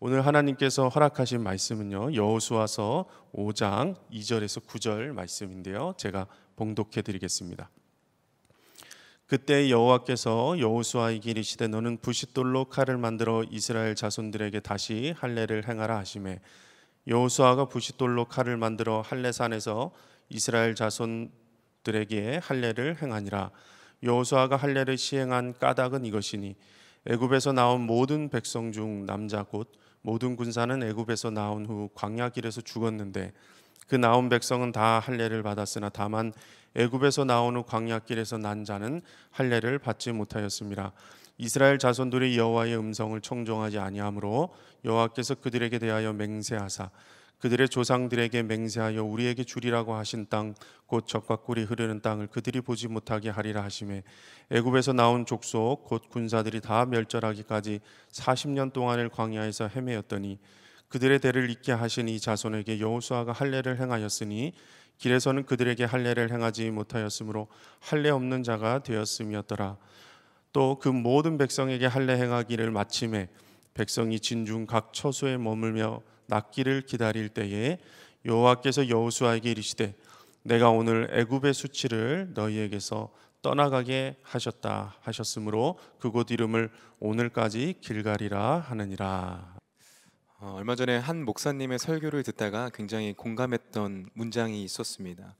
오늘 하나님께서 허락하신 말씀은요. 여호수아서 5장 2절에서 9절 말씀인데요. 제가 봉독해 드리겠습니다. 그때 여호와께서 여호수아에게 이르시되 너는 부싯돌로 칼을 만들어 이스라엘 자손들에게 다시 할례를 행하라 하심에 여호수아가 부싯돌로 칼을 만들어 할례산에서 이스라엘 자손들에게 할례를 행하니라 여호수아가 할례를 시행한 까닭은 이것이니 애굽에서 나온 모든 백성 중 남자 곧 모든 군사는 애굽에서 나온 후 광야 길에서 죽었는데 그 나온 백성은 다 할례를 받았으나 다만 애굽에서 나온 후 광야 길에서 난 자는 할례를 받지 못하였습니다. 이스라엘 자손들이 여호와의 음성을 청종하지 아니하므로 여호와께서 그들에게 대하여 맹세하사 그들의 조상들에게 맹세하여 우리에게 주리라고 하신 땅 곧 적과 꿀이 흐르는 땅을 그들이 보지 못하게 하리라 하심에 애굽에서 나온 족속 곧 군사들이 다 멸절하기까지 40년 동안을 광야에서 헤매였더니 그들의 대를 잇게 하신 이 자손에게 여호수아가 할례를 행하였으니 길에서는 그들에게 할례를 행하지 못하였으므로 할례 없는 자가 되었음이었더라 또 그 모든 백성에게 할례 행하기를 마침에 백성이 진중 각 처소에 머물며 낫기를 기다릴 때에 여호와께서 여호수아에게 이르시되 내가 오늘 애굽의 수치를 너희에게서 떠나가게 하셨다 하셨으므로 그곳 이름을 오늘까지 길가리라 하느니라. 어, 얼마 전에 한 목사님의 설교를 듣다가 굉장히 공감했던 문장이 있었습니다.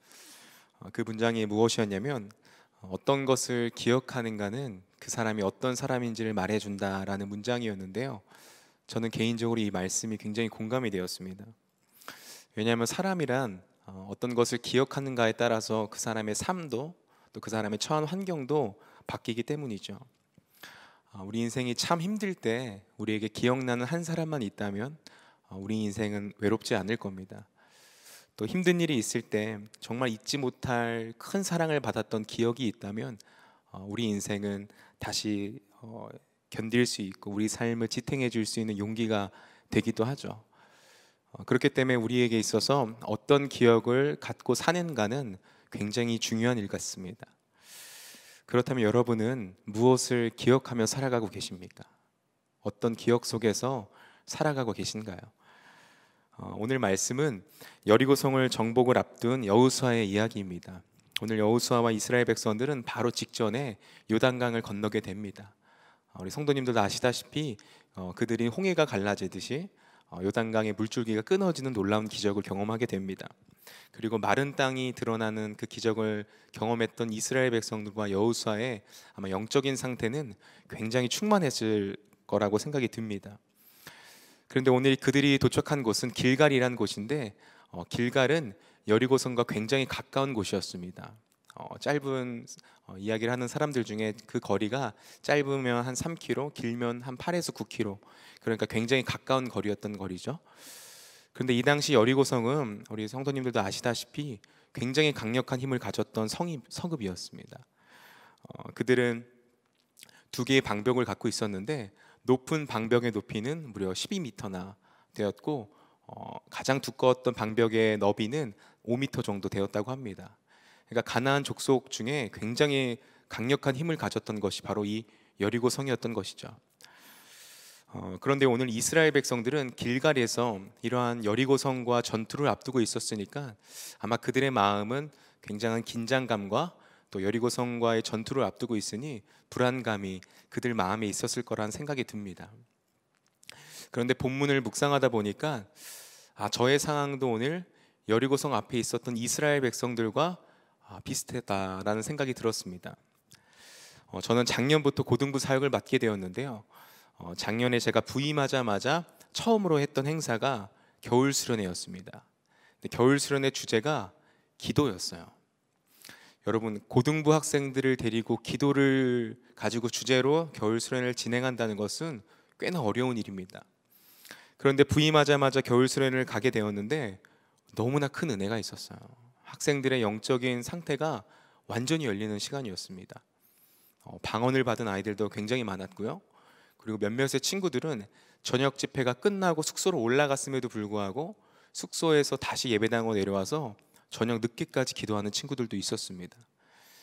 어, 그 문장이 무엇이었냐면 어떤 것을 기억하는가는 그 사람이 어떤 사람인지를 말해준다라는 문장이었는데요. 저는 개인적으로 이 말씀이 굉장히 공감이 되었습니다. 왜냐하면 사람이란 어, 어떤 것을 기억하는가에 따라서 그 사람의 삶도 또 그 사람의 처한 환경도 바뀌기 때문이죠. 아, 우리 인생이 참 힘들 때 우리에게 기억나는 한 사람만 있다면 어, 우리 인생은 외롭지 않을 겁니다. 또 힘든 일이 있을 때 정말 잊지 못할 큰 사랑을 받았던 기억이 있다면 어, 우리 인생은 다시 어, 견딜 수 있고 우리 삶을 지탱해 줄 수 있는 용기가 되기도 하죠. 어, 그렇기 때문에 우리에게 있어서 어떤 기억을 갖고 사는가는 굉장히 중요한 일 같습니다. 그렇다면 여러분은 무엇을 기억하며 살아가고 계십니까? 어떤 기억 속에서 살아가고 계신가요? 어, 오늘 말씀은 여리고성을 정복을 앞둔 여우수아의 이야기입니다. 오늘 여우수아와 이스라엘 백성들은 바로 직전에 요단강을 건너게 됩니다. 어, 우리 성도님들도 아시다시피 어, 그들이 홍해가 갈라지듯이 요단강의 물줄기가 끊어지는 놀라운 기적을 경험하게 됩니다. 그리고 마른 땅이 드러나는 그 기적을 경험했던 이스라엘 백성들과 여우수아의 아마 영적인 상태는 굉장히 충만했을 거라고 생각이 듭니다. 그런데 오늘 그들이 도착한 곳은 길갈이라는 곳인데 어, 길갈은 여리고성과 굉장히 가까운 곳이었습니다. 어, 짧은 어, 이야기를 하는 사람들 중에 그 거리가 짧으면 한 3km, 길면 한 8에서 9km. 그러니까 굉장히 가까운 거리였던 거리죠. 그런데 이 당시 여리고성은 우리 성도님들도 아시다시피 굉장히 강력한 힘을 가졌던 성입, 성읍이었습니다. 어, 그들은 두 개의 방벽을 갖고 있었는데 높은 방벽의 높이는 무려 12m나 되었고 어, 가장 두꺼웠던 방벽의 너비는 5m 정도 되었다고 합니다. 그러니까 가나안 족속 중에 굉장히 강력한 힘을 가졌던 것이 바로 이 여리고 성이었던 것이죠. 어, 그런데 오늘 이스라엘 백성들은 길갈에서 이러한 여리고 성과 전투를 앞두고 있었으니까 아마 그들의 마음은 굉장한 긴장감과 또 여리고 성과의 전투를 앞두고 있으니 불안감이 그들 마음에 있었을 거란 생각이 듭니다. 그런데 본문을 묵상하다 보니까 아, 저의 상황도 오늘 여리고성 앞에 있었던 이스라엘 백성들과 아, 비슷했다라는 생각이 들었습니다. 어, 저는 작년부터 고등부 사역을 맡게 되었는데요. 어, 작년에 제가 부임하자마자 처음으로 했던 행사가 겨울 수련회였습니다. 근데 겨울 수련회 주제가 기도였어요. 여러분 고등부 학생들을 데리고 기도를 가지고 주제로 겨울 수련을 진행한다는 것은 꽤나 어려운 일입니다. 그런데 부임하자마자 겨울 수련을 가게 되었는데 너무나 큰 은혜가 있었어요. 학생들의 영적인 상태가 완전히 열리는 시간이었습니다. 어, 방언을 받은 아이들도 굉장히 많았고요. 그리고 몇몇의 친구들은 저녁 집회가 끝나고 숙소로 올라갔음에도 불구하고 숙소에서 다시 예배당으로 내려와서 저녁 늦게까지 기도하는 친구들도 있었습니다.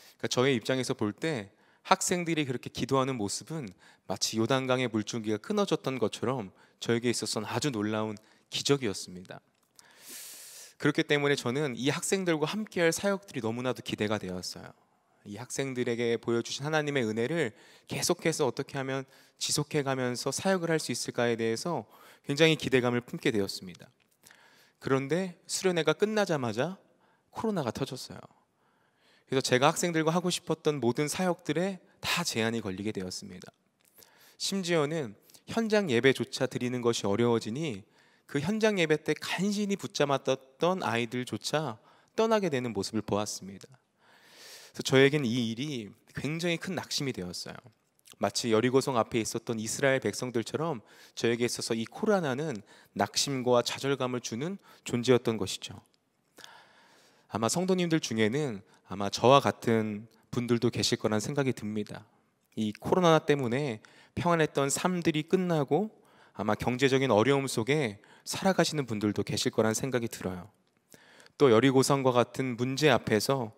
그러니까 저의 입장에서 볼 때 학생들이 그렇게 기도하는 모습은 마치 요단강의 물줄기가 끊어졌던 것처럼 저에게 있어서는 아주 놀라운 기적이었습니다. 그렇기 때문에 저는 이 학생들과 함께할 사역들이 너무나도 기대가 되었어요. 이 학생들에게 보여주신 하나님의 은혜를 계속해서 어떻게 하면 지속해 가면서 사역을 할 수 있을까에 대해서 굉장히 기대감을 품게 되었습니다. 그런데 수련회가 끝나자마자 코로나가 터졌어요. 그래서 제가 학생들과 하고 싶었던 모든 사역들에 다 제한이 걸리게 되었습니다. 심지어는 현장 예배조차 드리는 것이 어려워지니 그 현장 예배 때 간신히 붙잡았던 아이들조차 떠나게 되는 모습을 보았습니다. 그래서 저에겐 이 일이 굉장히 큰 낙심이 되었어요. 마치 여리고성 앞에 있었던 이스라엘 백성들처럼 저에게 있어서 이 코로나는 낙심과 좌절감을 주는 존재였던 것이죠. 아마 성도님들 중에는 아마 저와 같은 분들도 계실 거란 생각이 듭니다. 이 코로나 때문에 평안했던 삶들이 끝나고 아마 경제적인 어려움 속에 살아가시는 분들도 계실 거란 생각이 들어요. 또 여리고성과 같은 문제 앞에서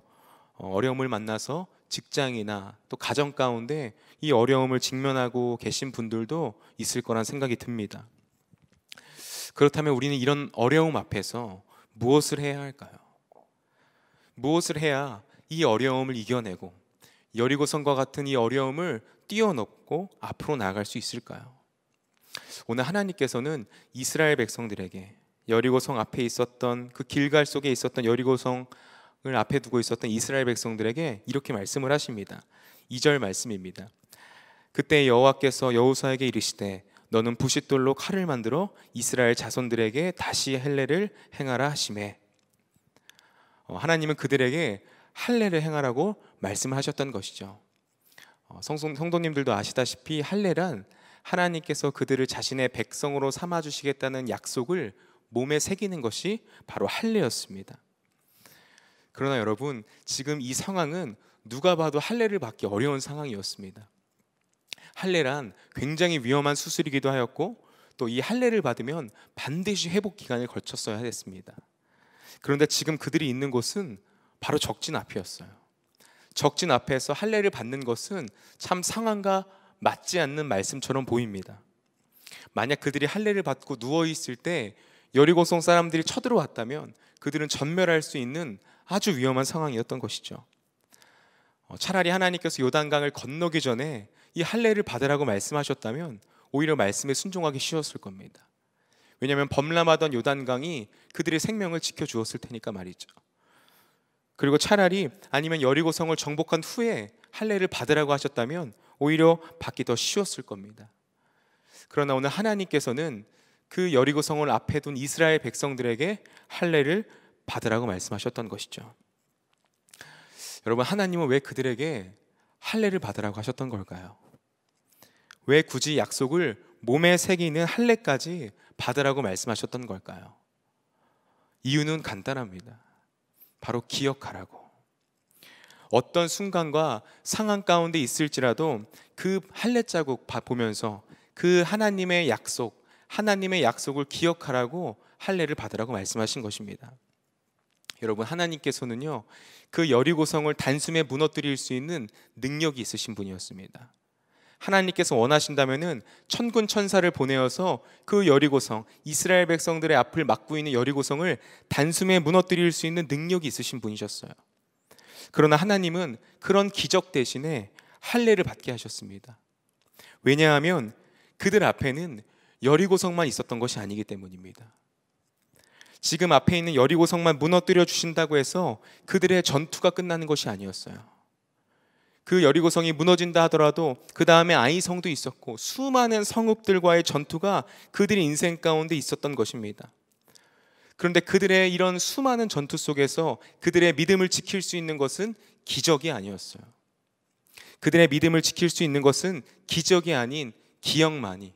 어, 어려움을 만나서 직장이나 또 가정 가운데 이 어려움을 직면하고 계신 분들도 있을 거란 생각이 듭니다. 그렇다면 우리는 이런 어려움 앞에서 무엇을 해야 할까요? 무엇을 해야 이 어려움을 이겨내고 여리고성과 같은 이 어려움을 뛰어넘고 앞으로 나아갈 수 있을까요? 오늘 하나님께서는 이스라엘 백성들에게 여리고성 앞에 있었던 그 길갈 속에 있었던 여리고성을 앞에 두고 있었던 이스라엘 백성들에게 이렇게 말씀을 하십니다. 2절 말씀입니다. 그때 여호와께서 여호수에게 이르시되 너는 부싯돌로 칼을 만들어 이스라엘 자손들에게 다시 헬레를 행하라 하심에 어, 하나님은 그들에게 할례를 행하라고 말씀하셨던 것이죠. 어, 성성, 성도님들도 아시다시피 할례란 하나님께서 그들을 자신의 백성으로 삼아 주시겠다는 약속을 몸에 새기는 것이 바로 할례였습니다. 그러나 여러분, 지금 이 상황은 누가 봐도 할례를 받기 어려운 상황이었습니다. 할례란 굉장히 위험한 수술이기도 하였고 또 이 할례를 받으면 반드시 회복 기간을 걸쳤어야 했습니다. 그런데 지금 그들이 있는 곳은 바로 적진 앞이었어요. 적진 앞에서 할례를 받는 것은 참 상황과 맞지 않는 말씀처럼 보입니다. 만약 그들이 할례를 받고 누워 있을 때 여리고성 사람들이 쳐들어왔다면 그들은 전멸할 수 있는 아주 위험한 상황이었던 것이죠. 어, 차라리 하나님께서 요단강을 건너기 전에 이 할례를 받으라고 말씀하셨다면 오히려 말씀에 순종하기 쉬웠을 겁니다. 왜냐하면 범람하던 요단강이 그들의 생명을 지켜주었을 테니까 말이죠. 그리고 차라리 아니면 여리고성을 정복한 후에 할례를 받으라고 하셨다면 오히려 받기 더 쉬웠을 겁니다. 그러나 오늘 하나님께서는 그 여리고성을 앞에 둔 이스라엘 백성들에게 할례를 받으라고 말씀하셨던 것이죠. 여러분 하나님은 왜 그들에게 할례를 받으라고 하셨던 걸까요? 왜 굳이 약속을 몸에 새기는 할례까지 받으라고 말씀하셨던 걸까요? 이유는 간단합니다. 바로 기억하라고. 어떤 순간과 상황 가운데 있을지라도 그 할례 자국 보면서 그 하나님의 약속, 하나님의 약속을 기억하라고 할례를 받으라고 말씀하신 것입니다. 여러분 하나님께서는요 그 여리고성을 단숨에 무너뜨릴 수 있는 능력이 있으신 분이었습니다. 하나님께서 원하신다면은 천군 천사를 보내어서 그 여리고성 이스라엘 백성들의 앞을 막고 있는 여리고성을 단숨에 무너뜨릴 수 있는 능력이 있으신 분이셨어요. 그러나 하나님은 그런 기적 대신에 할례를 받게 하셨습니다. 왜냐하면 그들 앞에는 여리고성만 있었던 것이 아니기 때문입니다. 지금 앞에 있는 여리고성만 무너뜨려 주신다고 해서 그들의 전투가 끝나는 것이 아니었어요. 그 여리고성이 무너진다 하더라도 그 다음에 아이성도 있었고 수많은 성읍들과의 전투가 그들의 인생 가운데 있었던 것입니다. 그런데 그들의 이런 수많은 전투 속에서 그들의 믿음을 지킬 수 있는 것은 기적이 아니었어요. 그들의 믿음을 지킬 수 있는 것은 기적이 아닌 기억만이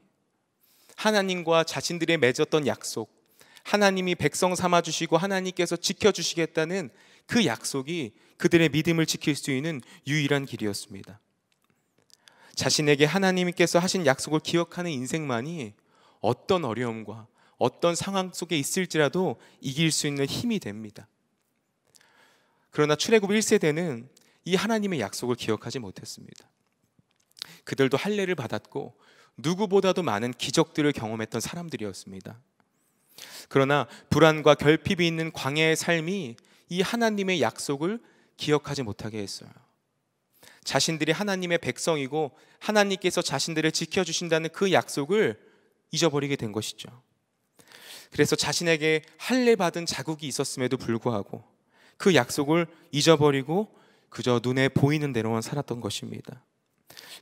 하나님과 자신들의 맺었던 약속, 하나님이 백성 삼아 주시고 하나님께서 지켜 주시겠다는 그 약속이 그들의 믿음을 지킬 수 있는 유일한 길이었습니다. 자신에게 하나님께서 하신 약속을 기억하는 인생만이 어떤 어려움과 어떤 상황 속에 있을지라도 이길 수 있는 힘이 됩니다. 그러나 출애굽 1세대는 이 하나님의 약속을 기억하지 못했습니다. 그들도 할례를 받았고 누구보다도 많은 기적들을 경험했던 사람들이었습니다. 그러나 불안과 결핍이 있는 광야의 삶이 이 하나님의 약속을 기억하지 못하게 했어요. 자신들이 하나님의 백성이고 하나님께서 자신들을 지켜주신다는 그 약속을 잊어버리게 된 것이죠. 그래서 자신에게 할례 받은 자국이 있었음에도 불구하고 그 약속을 잊어버리고 그저 눈에 보이는 대로만 살았던 것입니다.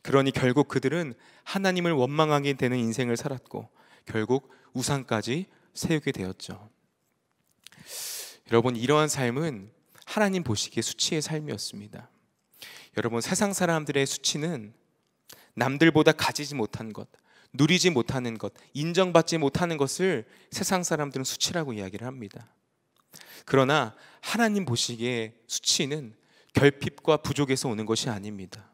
그러니 결국 그들은 하나님을 원망하게 되는 인생을 살았고 결국 우상까지 세우게 되었죠. 여러분 이러한 삶은 하나님 보시기에 수치의 삶이었습니다. 여러분 세상 사람들의 수치는 남들보다 가지지 못한 것, 누리지 못하는 것, 인정받지 못하는 것을 세상 사람들은 수치라고 이야기를 합니다. 그러나 하나님 보시기에 수치는 결핍과 부족에서 오는 것이 아닙니다.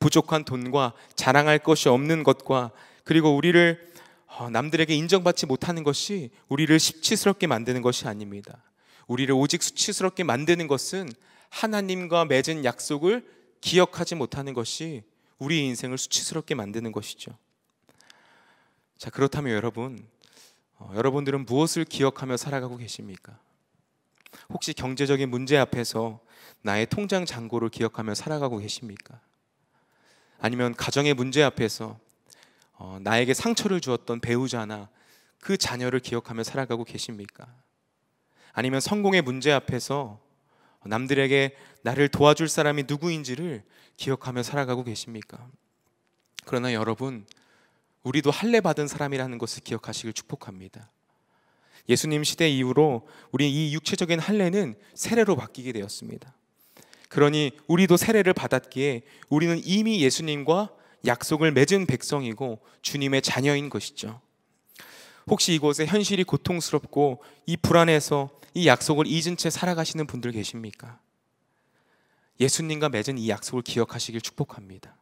부족한 돈과 자랑할 것이 없는 것과 그리고 우리를 어, 남들에게 인정받지 못하는 것이 우리를 십치스럽게 만드는 것이 아닙니다. 우리를 오직 수치스럽게 만드는 것은 하나님과 맺은 약속을 기억하지 못하는 것이 우리 인생을 수치스럽게 만드는 것이죠. 자, 그렇다면 여러분, 어, 여러분들은 무엇을 기억하며 살아가고 계십니까? 혹시 경제적인 문제 앞에서 나의 통장 잔고를 기억하며 살아가고 계십니까? 아니면 가정의 문제 앞에서 어, 나에게 상처를 주었던 배우자나 그 자녀를 기억하며 살아가고 계십니까? 아니면 성공의 문제 앞에서 남들에게 나를 도와줄 사람이 누구인지를 기억하며 살아가고 계십니까? 그러나 여러분, 우리도 할례 받은 사람이라는 것을 기억하시길 축복합니다. 예수님 시대 이후로 우리 이 육체적인 할례는 세례로 바뀌게 되었습니다. 그러니 우리도 세례를 받았기에 우리는 이미 예수님과 약속을 맺은 백성이고 주님의 자녀인 것이죠. 혹시 이곳에 현실이 고통스럽고 이 불안에서 이 약속을 잊은 채 살아가시는 분들 계십니까? 예수님과 맺은 이 약속을 기억하시길 축복합니다.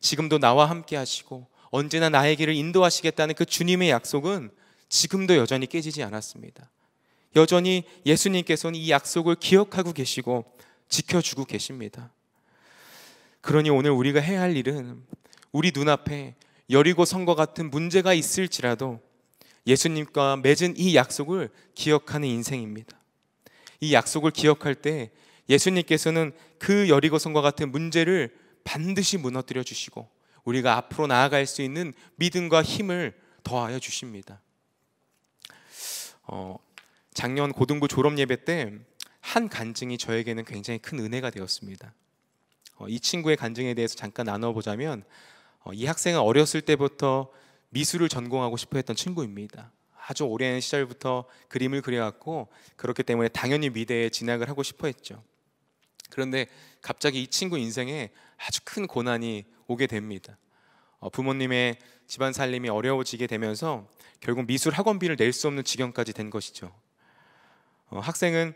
지금도 나와 함께 하시고 언제나 나의 길을 인도하시겠다는 그 주님의 약속은 지금도 여전히 깨지지 않았습니다. 여전히 예수님께서는 이 약속을 기억하고 계시고 지켜주고 계십니다. 그러니 오늘 우리가 해야 할 일은 우리 눈앞에 여리고 선거 같은 문제가 있을지라도 예수님과 맺은 이 약속을 기억하는 인생입니다. 이 약속을 기억할 때 예수님께서는 그 여리고성과 같은 문제를 반드시 무너뜨려 주시고 우리가 앞으로 나아갈 수 있는 믿음과 힘을 더하여 주십니다. 어, 작년 고등부 졸업 예배 때 한 간증이 저에게는 굉장히 큰 은혜가 되었습니다. 어, 이 친구의 간증에 대해서 잠깐 나눠보자면 어, 이 학생은 어렸을 때부터 미술을 전공하고 싶어 했던 친구입니다. 아주 오랜 시절부터 그림을 그려왔고 그렇기 때문에 당연히 미대에 진학을 하고 싶어 했죠. 그런데 갑자기 이 친구 인생에 아주 큰 고난이 오게 됩니다. 어, 부모님의 집안 살림이 어려워지게 되면서 결국 미술 학원비를 낼 수 없는 지경까지 된 것이죠. 어, 학생은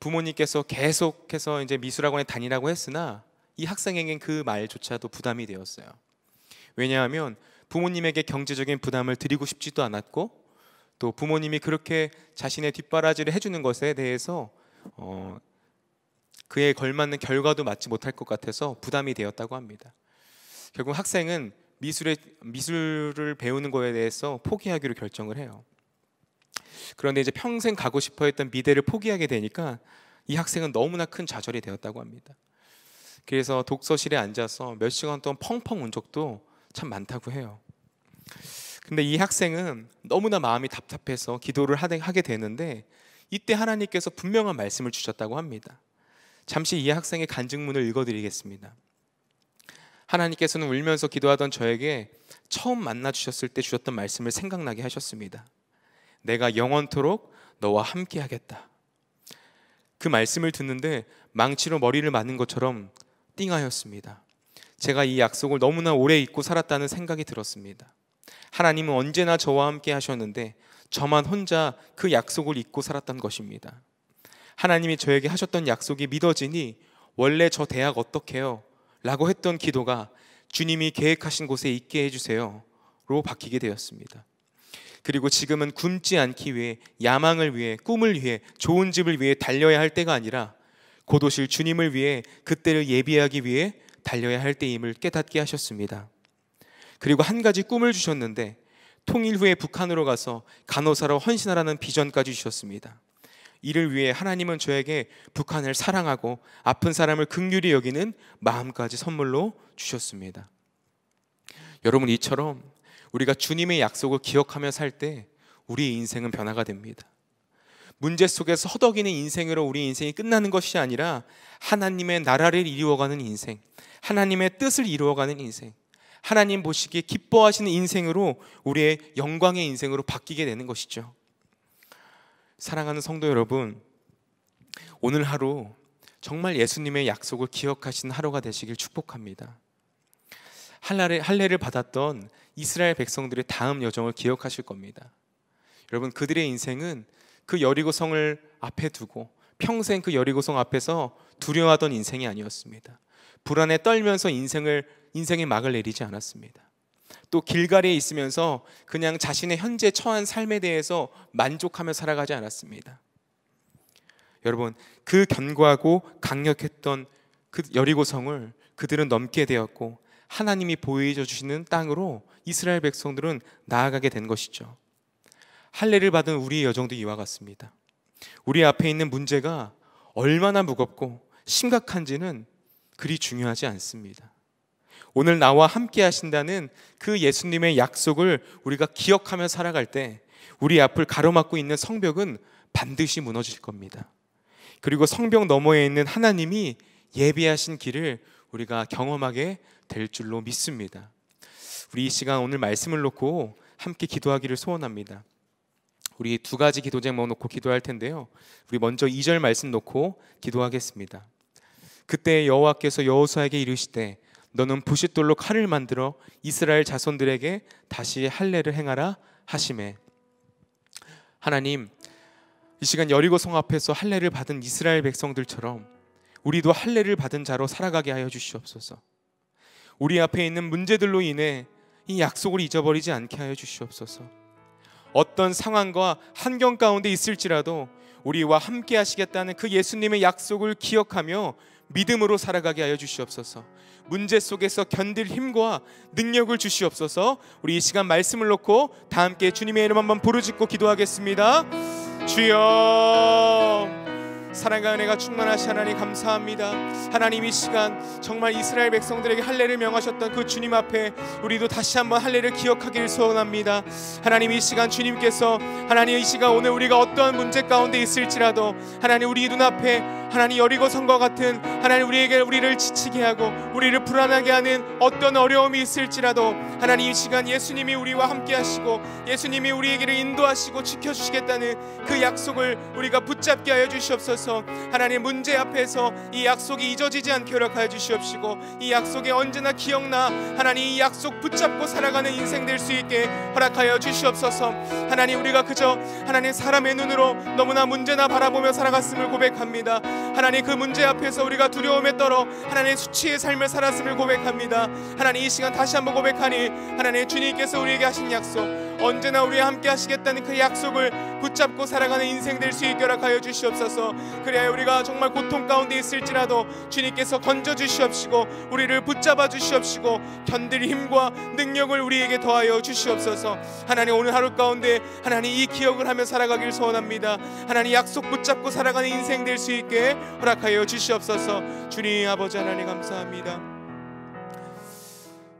부모님께서 계속해서 이제 미술학원에 다니라고 했으나 이 학생에겐 그 말조차도 부담이 되었어요. 왜냐하면 부모님에게 경제적인 부담을 드리고 싶지도 않았고 또 부모님이 그렇게 자신의 뒷바라지를 해주는 것에 대해서 어, 그에 걸맞는 결과도 맞지 못할 것 같아서 부담이 되었다고 합니다. 결국 학생은 미술에, 미술을 배우는 거에 대해서 포기하기로 결정을 해요. 그런데 이제 평생 가고 싶어 했던 미대를 포기하게 되니까 이 학생은 너무나 큰 좌절이 되었다고 합니다. 그래서 독서실에 앉아서 몇 시간 동안 펑펑 운 적도 참 많다고 해요. 근데 이 학생은 너무나 마음이 답답해서 기도를 하게 되는데 이때 하나님께서 분명한 말씀을 주셨다고 합니다. 잠시 이 학생의 간증문을 읽어드리겠습니다. 하나님께서는 울면서 기도하던 저에게 처음 만나 주셨을 때 주셨던 말씀을 생각나게 하셨습니다. 내가 영원토록 너와 함께 하겠다. 그 말씀을 듣는데 망치로 머리를 맞는 것처럼 띵하였습니다. 제가 이 약속을 너무나 오래 잊고 살았다는 생각이 들었습니다. 하나님은 언제나 저와 함께 하셨는데 저만 혼자 그 약속을 잊고 살았던 것입니다. 하나님이 저에게 하셨던 약속이 믿어지니 원래 저 대학 어떻게요? 라고 했던 기도가 주님이 계획하신 곳에 있게 해주세요. 로 바뀌게 되었습니다. 그리고 지금은 굶지 않기 위해 야망을 위해 꿈을 위해 좋은 집을 위해 달려야 할 때가 아니라 고도실 주님을 위해 그때를 예비하기 위해 달려야 할 때임을 깨닫게 하셨습니다. 그리고 한 가지 꿈을 주셨는데 통일 후에 북한으로 가서 간호사로 헌신하라는 비전까지 주셨습니다. 이를 위해 하나님은 저에게 북한을 사랑하고 아픈 사람을 극률히 여기는 마음까지 선물로 주셨습니다. 여러분 이처럼 우리가 주님의 약속을 기억하며 살 때 우리의 인생은 변화가 됩니다. 문제 속에서 허덕이는 인생으로 우리 인생이 끝나는 것이 아니라 하나님의 나라를 이루어가는 인생, 하나님의 뜻을 이루어가는 인생, 하나님 보시기에 기뻐하시는 인생으로 우리의 영광의 인생으로 바뀌게 되는 것이죠. 사랑하는 성도 여러분, 오늘 하루 정말 예수님의 약속을 기억하신 하루가 되시길 축복합니다. 할례, 할례를 받았던 이스라엘 백성들의 다음 여정을 기억하실 겁니다. 여러분 그들의 인생은 그 여리고 성을 앞에 두고 평생 그 여리고 성 앞에서 두려워하던 인생이 아니었습니다. 불안에 떨면서 인생을 인생의 막을 내리지 않았습니다. 또길가에 있으면서 그냥 자신의 현재 처한 삶에 대해서 만족하며 살아가지 않았습니다. 여러분, 그 견고하고 강력했던 그 여리고성을 그들은 넘게 되었고 하나님이 보여주시는 땅으로 이스라엘 백성들은 나아가게 된 것이죠. 할례를 받은 우리의 여정도 이와 같습니다. 우리 앞에 있는 문제가 얼마나 무겁고 심각한지는 그리 중요하지 않습니다. 오늘 나와 함께 하신다는 그 예수님의 약속을 우리가 기억하며 살아갈 때 우리 앞을 가로막고 있는 성벽은 반드시 무너질 겁니다. 그리고 성벽 너머에 있는 하나님이 예비하신 길을 우리가 경험하게 될 줄로 믿습니다. 우리 이 시간 오늘 말씀을 놓고 함께 기도하기를 소원합니다. 우리 두 가지 기도 제목 뭐 놓고 기도할 텐데요. 우리 먼저 2절 말씀 놓고 기도하겠습니다. 그때 여호와께서 여호수아에게 이르시되 너는 부싯돌로 칼을 만들어 이스라엘 자손들에게 다시 할례를 행하라 하심에 하나님 이 시간 여리고 성 앞에서 할례를 받은 이스라엘 백성들처럼 우리도 할례를 받은 자로 살아가게 하여 주시옵소서. 우리 앞에 있는 문제들로 인해 이 약속을 잊어버리지 않게 하여 주시옵소서. 어떤 상황과 환경 가운데 있을지라도 우리와 함께 하시겠다는 그 예수님의 약속을 기억하며 믿음으로 살아가게 하여 주시옵소서. 문제 속에서 견딜 힘과 능력을 주시옵소서. 우리 이 시간 말씀을 놓고 다 함께 주님의 이름 한번 부르짖고 기도하겠습니다. 주여 사랑과 은혜가 충만하시 하나님 감사합니다. 하나님 이 시간 정말 이스라엘 백성들에게 할례를 명하셨던 그 주님 앞에 우리도 다시 한번 할례를 기억하길 소원합니다. 하나님 이 시간 주님께서 하나님 이 시간 오늘 우리가 어떠한 문제 가운데 있을지라도 하나님 우리 눈앞에 하나님 여리고 성과 같은 하나님 우리에게 우리를 지치게 하고 우리를 불안하게 하는 어떤 어려움이 있을지라도 하나님 이 시간 예수님이 우리와 함께 하시고 예수님이 우리에게를 인도하시고 지켜 주시겠다는 그 약속을 우리가 붙잡게 하여 주시옵소서. 하나님 문제 앞에서 이 약속이 잊어지지 않게 허락하여 주시옵시고 이 약속에 언제나 기억나 하나님 이 약속 붙잡고 살아가는 인생 될 수 있게 허락하여 주시옵소서. 하나님 우리가 그저 하나님 사람의 눈으로 너무나 문제나 바라보며 살아갔음을 고백합니다. 하나님 그 문제 앞에서 우리가 두려움에 떨어 하나님 수치의 삶을 살았음을 고백합니다. 하나님 이 시간 다시 한번 고백하니 하나님 주님께서 우리에게 하신 약속 언제나 우리와 함께 하시겠다는 그 약속을 붙잡고 살아가는 인생 될 수 있게 허락하여 주시옵소서 그래야 우리가 정말 고통 가운데 있을지라도 주님께서 건져 주시옵시고 우리를 붙잡아 주시옵시고 견딜 힘과 능력을 우리에게 더하여 주시옵소서 하나님 오늘 하루 가운데 하나님 이 기억을 하며 살아가길 소원합니다 하나님 약속 붙잡고 살아가는 인생 될 수 있게 허락하여 주시옵소서 주님 아버지 하나님 감사합니다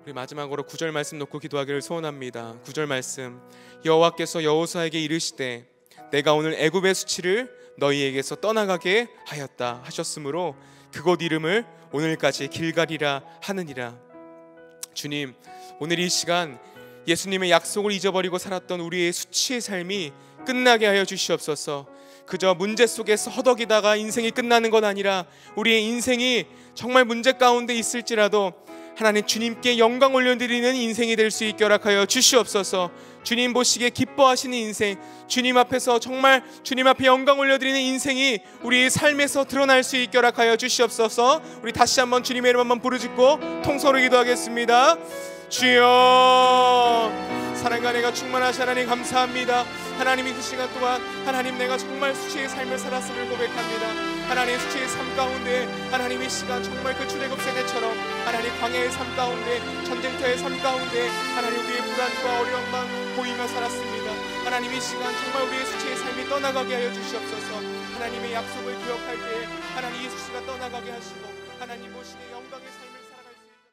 우리 마지막으로 구절 말씀 놓고 기도하기를 소원합니다. 구절 말씀 여호와께서 여호수에게 이르시되 내가 오늘 애굽의 수치를 너희에게서 떠나가게 하였다 하셨으므로 그곳 이름을 오늘까지 길가리라 하느니라. 주님, 오늘 이 시간 예수님의 약속을 잊어버리고 살았던 우리의 수치의 삶이 끝나게 하여 주시옵소서. 그저 문제 속에서 허덕이다가 인생이 끝나는 건 아니라 우리의 인생이 정말 문제 가운데 있을지라도 하나님 주님께 영광 올려드리는 인생이 될 수 있게 허락하여 주시옵소서. 주님 보시기에 기뻐하시는 인생, 주님 앞에서 정말 주님 앞에 영광 올려드리는 인생이 우리 삶에서 드러날 수 있게 허락하여 주시옵소서. 우리 다시 한번 주님의 이름 한번 부르짖고 통서로 기도하겠습니다. 주여 사랑과 내가 충만하신 하나님 감사합니다 하나님이 그 시간 동안 하나님 내가 정말 수치의 삶을 살았음을 고백합니다 하나님 수치의 삶 가운데 하나님의 시가 정말 그 출애굽 세대처럼 하나님 광야의 삶 가운데 전쟁터의 삶 가운데 하나님 우리의 불안과 어려움만 보이며 살았습니다 하나님 의 시간 정말 우리의 수치의 삶이 떠나가게 하여 주시옵소서 하나님의 약속을 기억할 때에 하나님 예수씨가 떠나가게 하시고 하나님 모시의 영광의 삶